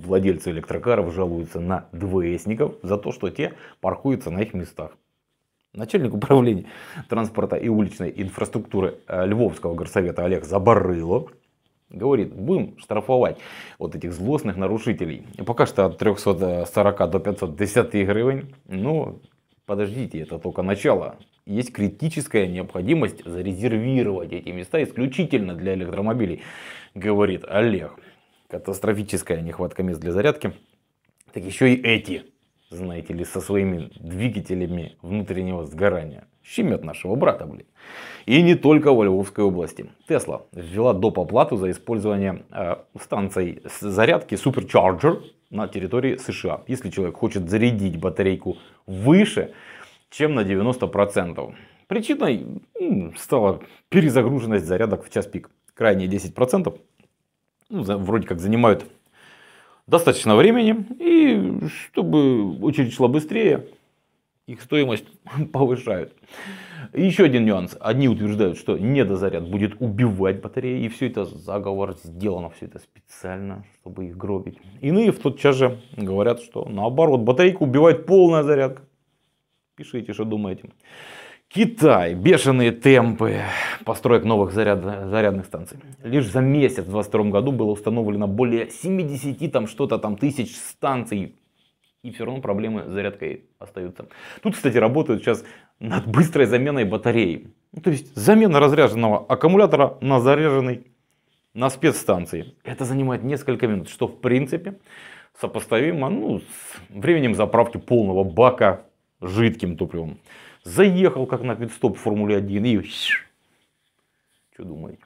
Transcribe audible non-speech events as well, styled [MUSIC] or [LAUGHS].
владельцы электрокаров жалуются на ДВСников за то, что те паркуются на их местах. Начальник управления транспорта и уличной инфраструктуры э, Львовского горсовета Олег Забарыло говорит, будем штрафовать вот этих злостных нарушителей. И пока что от 340 э, до 510 гривен. Но ну, подождите, это только начало. Есть критическая необходимость зарезервировать эти места исключительно для электромобилей, говорит Олег катастрофическая нехватка мест для зарядки, так еще и эти, знаете ли, со своими двигателями внутреннего сгорания щемят нашего брата, блин. И не только во Львовской области. Тесла ввела доп. оплату за использование э, станций зарядки Supercharger на территории США. Если человек хочет зарядить батарейку выше, чем на 90%. Причиной стала перезагруженность зарядок в час пик. Крайние 10% ну, вроде как занимают достаточно времени, и чтобы очередь шла быстрее, их стоимость [LAUGHS] повышают. И еще один нюанс. Одни утверждают, что недозаряд будет убивать батареи, и все это заговор сделано, все это специально, чтобы их гробить. Иные в тот час же говорят, что наоборот, батарейку убивает полная зарядка. Пишите, что думаете. Китай. Бешеные темпы построек новых заряд, зарядных станций. Лишь за месяц в 2022 году было установлено более 70 там что-то там тысяч станций. И все равно проблемы с зарядкой остаются. Тут, кстати, работают сейчас над быстрой заменой батареи. Ну, то есть замена разряженного аккумулятора на заряженный на спецстанции. Это занимает несколько минут, что в принципе сопоставимо ну, с временем заправки полного бака жидким топливом. Заехал как на пидстоп в Формуле 1 и... Что думаете?